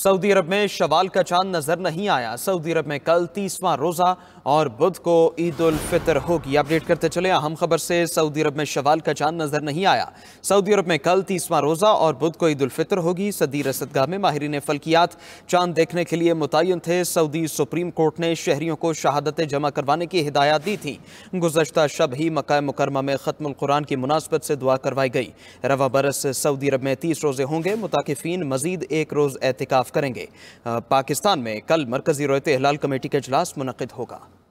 Saudi अरब में शवाल का चांद नजर नहीं आया सऊदी अरब में कल तीसवां रोजा और बुध को ईद उल फितर होगी अपडेट करते चले अहम खबर से सऊदी अरब में शवाल का चांद नजर नहीं आया सऊदी अरब में कल तीसवां रोजा और बुध को ईद उल फितर होगी सदी रसदगाह में माहरीन फलकियात चांद देखने के लिए मुतयन थे सऊदी सुप्रीम कोर्ट ने शहरियों को शहादतें जमा करवाने की हिदायत दी थी गुजशत शब ही मक मुकरमा में खत्म कुरान की मुनासबत से दुआ करवाई गई रवा बरस सऊदी अरब में तीस रोजे होंगे मुताकफी मजीद एक रोज़ एहतिका खिलाफ करेंगे पाकिस्तान में कल मरकजी रोयत हलाल कमेटी का अजलास मुनद होगा